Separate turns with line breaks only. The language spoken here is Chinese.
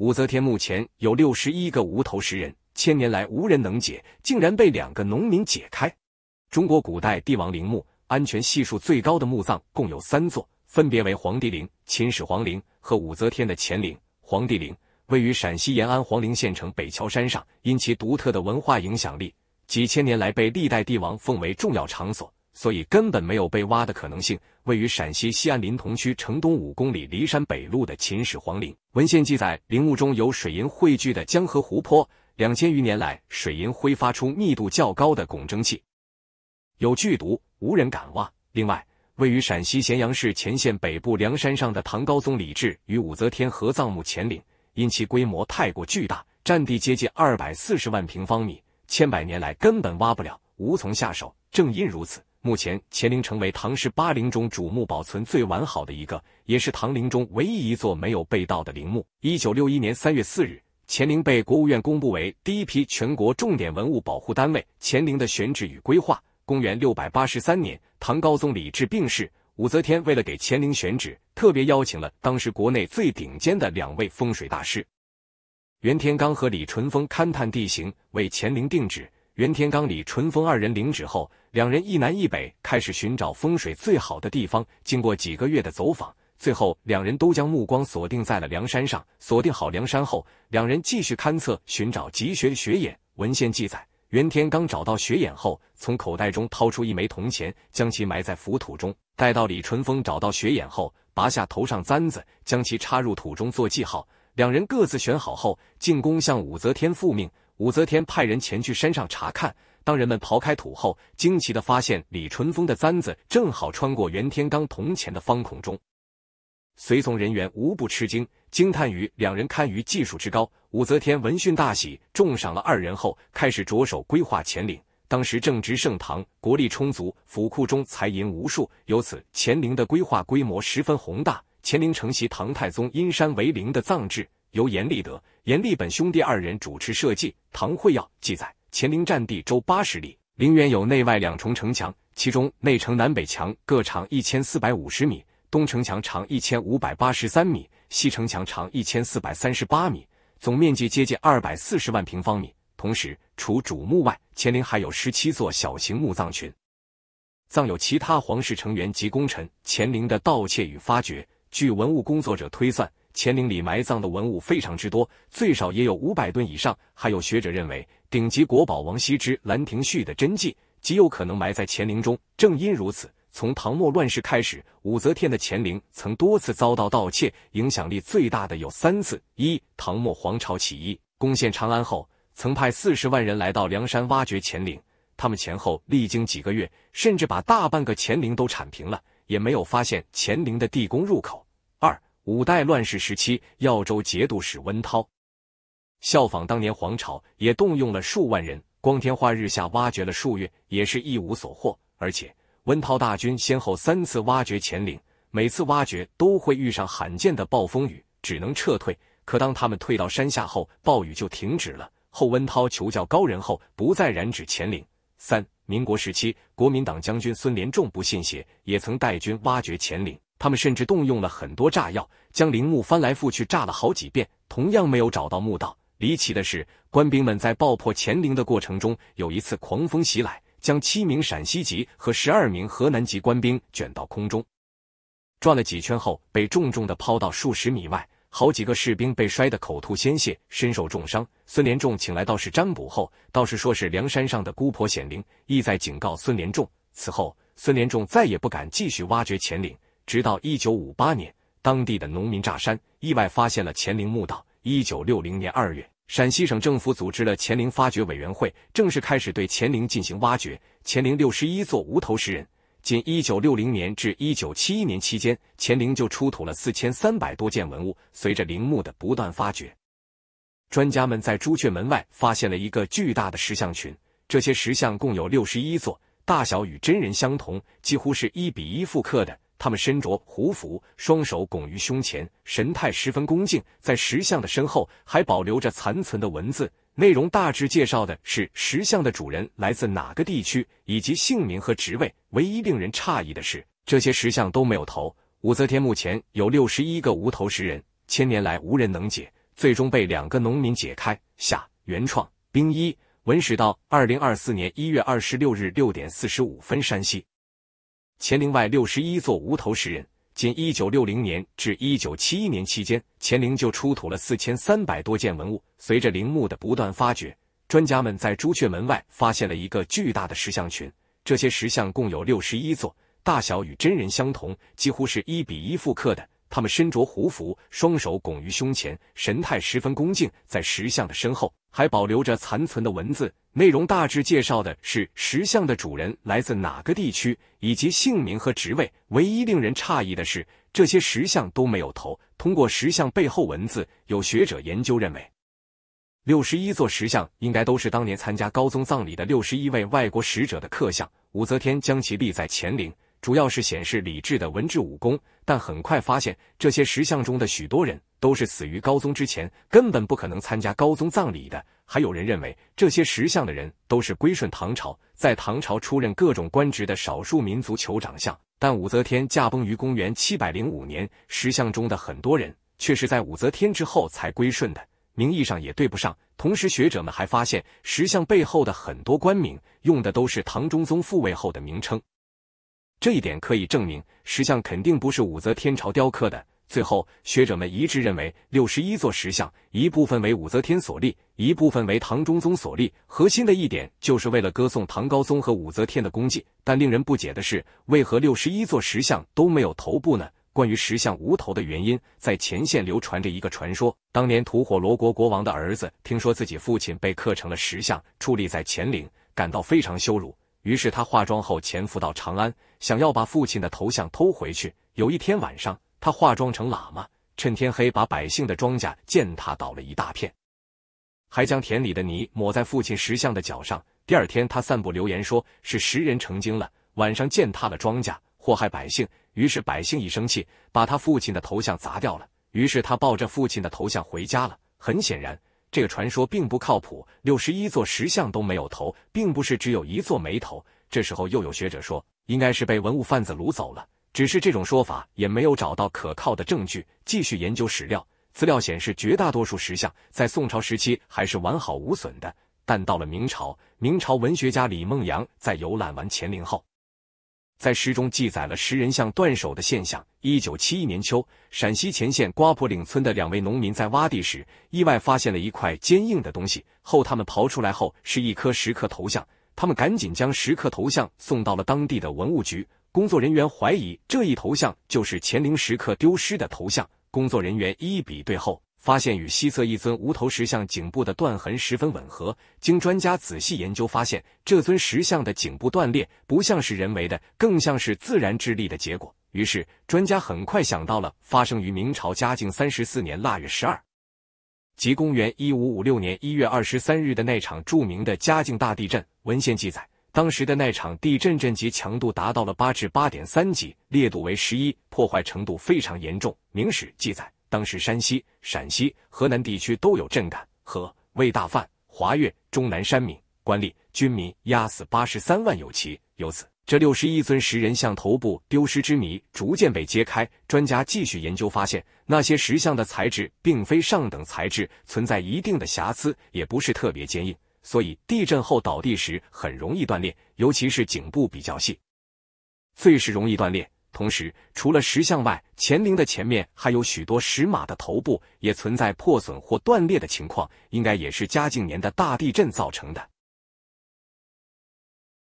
武则天墓前有六十一个无头石人，千年来无人能解，竟然被两个农民解开。中国古代帝王陵墓安全系数最高的墓葬共有三座，分别为皇帝陵、秦始皇陵和武则天的乾陵。皇帝陵位于陕西延安黄陵县城北桥山上，因其独特的文化影响力，几千年来被历代帝王奉为重要场所。所以根本没有被挖的可能性。位于陕西西安临潼区城东五公里骊山北路的秦始皇陵，文献记载陵墓中有水银汇聚的江河湖泊，两千余年来水银挥发出密度较高的汞蒸气，有剧毒，无人敢挖。另外，位于陕西咸阳市乾县北部梁山上的唐高宗李治与武则天合葬墓乾陵，因其规模太过巨大，占地接近二百四十万平方米，千百年来根本挖不了，无从下手。正因如此。目前，乾陵成为唐氏八陵中主墓保存最完好的一个，也是唐陵中唯一一座没有被盗的陵墓。一九六一年三月四日，乾陵被国务院公布为第一批全国重点文物保护单位。乾陵的选址与规划，公元六百八十三年，唐高宗李治病逝，武则天为了给乾陵选址，特别邀请了当时国内最顶尖的两位风水大师袁天罡和李淳风勘探地形，为乾陵定址。袁天罡、李淳风二人领旨后，两人一南一北开始寻找风水最好的地方。经过几个月的走访，最后两人都将目光锁定在了梁山上。锁定好梁山后，两人继续勘测，寻找吉穴穴眼。文献记载，袁天罡找到穴眼后，从口袋中掏出一枚铜钱，将其埋在浮土中；待到李淳风找到穴眼后，拔下头上簪子，将其插入土中做记号。两人各自选好后，进宫向武则天复命。武则天派人前去山上查看，当人们刨开土后，惊奇的发现李淳风的簪子正好穿过袁天罡铜钱的方孔中，随从人员无不吃惊，惊叹于两人堪于技术之高。武则天闻讯大喜，重赏了二人后，开始着手规划乾陵。当时正值盛唐，国力充足，府库中财银无数，由此乾陵的规划规模十分宏大。乾陵承袭唐太宗阴山为陵的葬制。由严立德、严立本兄弟二人主持设计。唐会要记载，乾陵占地周八十里，陵园有内外两重城墙，其中内城南北墙各长一千四百五十米，东城墙长一千五百八十三米，西城墙长一千四百三十八米，总面积接近二百四十万平方米。同时，除主墓外，乾陵还有十七座小型墓葬群，葬有其他皇室成员及功臣。乾陵的盗窃与发掘，据文物工作者推算。乾陵里埋葬的文物非常之多，最少也有五百吨以上。还有学者认为，顶级国宝王羲之《兰亭序》的真迹极有可能埋在乾陵中。正因如此，从唐末乱世开始，武则天的乾陵曾多次遭到盗窃。影响力最大的有三次：一、唐末皇朝起义攻陷长安后，曾派四十万人来到梁山挖掘乾陵，他们前后历经几个月，甚至把大半个乾陵都铲平了，也没有发现乾陵的地宫入口。五代乱世时期，耀州节度使温涛效仿当年皇朝，也动用了数万人，光天化日下挖掘了数月，也是一无所获。而且温涛大军先后三次挖掘乾陵，每次挖掘都会遇上罕见的暴风雨，只能撤退。可当他们退到山下后，暴雨就停止了。后温涛求教高人后，不再染指乾陵。三民国时期，国民党将军孙连仲不信邪，也曾带军挖掘乾陵。他们甚至动用了很多炸药，将陵墓翻来覆去炸了好几遍，同样没有找到墓道。离奇的是，官兵们在爆破乾陵的过程中，有一次狂风袭来，将七名陕西籍和十二名河南籍官兵卷到空中，转了几圈后，被重重的抛到数十米外。好几个士兵被摔得口吐鲜血，身受重伤。孙连仲请来道士占卜后，道士说是梁山上的姑婆显灵，意在警告孙连仲。此后，孙连仲再也不敢继续挖掘乾陵。直到一九五八年，当地的农民炸山，意外发现了乾陵墓道。一九六零年二月，陕西省政府组织了乾陵发掘委员会，正式开始对乾陵进行挖掘。乾陵六十一座无头石人，仅一九六零年至一九七一年期间，乾陵就出土了四千三百多件文物。随着陵墓的不断发掘，专家们在朱雀门外发现了一个巨大的石像群，这些石像共有六十一座，大小与真人相同，几乎是一比一复刻的。他们身着胡服，双手拱于胸前，神态十分恭敬。在石像的身后，还保留着残存的文字，内容大致介绍的是石像的主人来自哪个地区，以及姓名和职位。唯一令人诧异的是，这些石像都没有头。武则天墓前有六十一个无头石人，千年来无人能解，最终被两个农民解开。下原创冰一文史到二零二四年一月二十六日六点四十五分，山西。乾陵外六十一座无头石人，仅1960年至1971年期间，乾陵就出土了4300多件文物。随着陵墓的不断发掘，专家们在朱雀门外发现了一个巨大的石像群，这些石像共有六十一座，大小与真人相同，几乎是一比一复刻的。他们身着胡服，双手拱于胸前，神态十分恭敬。在石像的身后，还保留着残存的文字，内容大致介绍的是石像的主人来自哪个地区，以及姓名和职位。唯一令人诧异的是，这些石像都没有头。通过石像背后文字，有学者研究认为，六十一座石像应该都是当年参加高宗葬礼的六十一位外国使者的刻像。武则天将其立在乾陵。主要是显示李治的文治武功，但很快发现这些石像中的许多人都是死于高宗之前，根本不可能参加高宗葬礼的。还有人认为，这些石像的人都是归顺唐朝，在唐朝出任各种官职的少数民族酋长像。但武则天驾崩于公元七百零五年，石像中的很多人却是在武则天之后才归顺的，名义上也对不上。同时，学者们还发现，石像背后的很多官名用的都是唐中宗复位后的名称。这一点可以证明，石像肯定不是武则天朝雕刻的。最后，学者们一致认为，六十一座石像一部分为武则天所立，一部分为唐中宗所立。核心的一点就是为了歌颂唐高宗和武则天的功绩。但令人不解的是，为何六十一座石像都没有头部呢？关于石像无头的原因，在前线流传着一个传说：当年吐火罗国国王的儿子听说自己父亲被刻成了石像，矗立在乾陵，感到非常羞辱。于是他化妆后潜伏到长安，想要把父亲的头像偷回去。有一天晚上，他化妆成喇嘛，趁天黑把百姓的庄稼践踏倒了一大片，还将田里的泥抹在父亲石像的脚上。第二天，他散布流言，说是石人成精了，晚上践踏了庄稼，祸害百姓。于是百姓一生气，把他父亲的头像砸掉了。于是他抱着父亲的头像回家了。很显然。这个传说并不靠谱，六十一座石像都没有头，并不是只有一座没头。这时候又有学者说，应该是被文物贩子掳走了，只是这种说法也没有找到可靠的证据。继续研究史料，资料显示绝大多数石像在宋朝时期还是完好无损的，但到了明朝，明朝文学家李梦阳在游览完乾陵后。在诗中记载了石人像断手的现象。一九七一年秋，陕西乾县瓜坡岭村的两位农民在挖地时，意外发现了一块坚硬的东西。后他们刨出来后是一颗石刻头像，他们赶紧将石刻头像送到了当地的文物局。工作人员怀疑这一头像就是乾陵石刻丢失的头像。工作人员一一比对后。发现与西侧一尊无头石像颈部的断痕十分吻合。经专家仔细研究，发现这尊石像的颈部断裂不像是人为的，更像是自然之力的结果。于是，专家很快想到了发生于明朝嘉靖三十四年腊月十二，即公元一五五六年一月二十三日的那场著名的嘉靖大地震。文献记载，当时的那场地震震级强度达到了八至八点三级，烈度为十一，破坏程度非常严重。明史记载。当时山西、陕西、河南地区都有震感，和魏大范、华岳、终南山民、官吏、军民压死八十三万有奇。由此，这六十一尊石人像头部丢失之谜逐渐被揭开。专家继续研究发现，那些石像的材质并非上等材质，存在一定的瑕疵，也不是特别坚硬，所以地震后倒地时很容易断裂，尤其是颈部比较细，最是容易断裂。同时，除了石像外，乾陵的前面还有许多石马的头部，也存在破损或断裂的情况，应该也是嘉靖年的大地震造成的。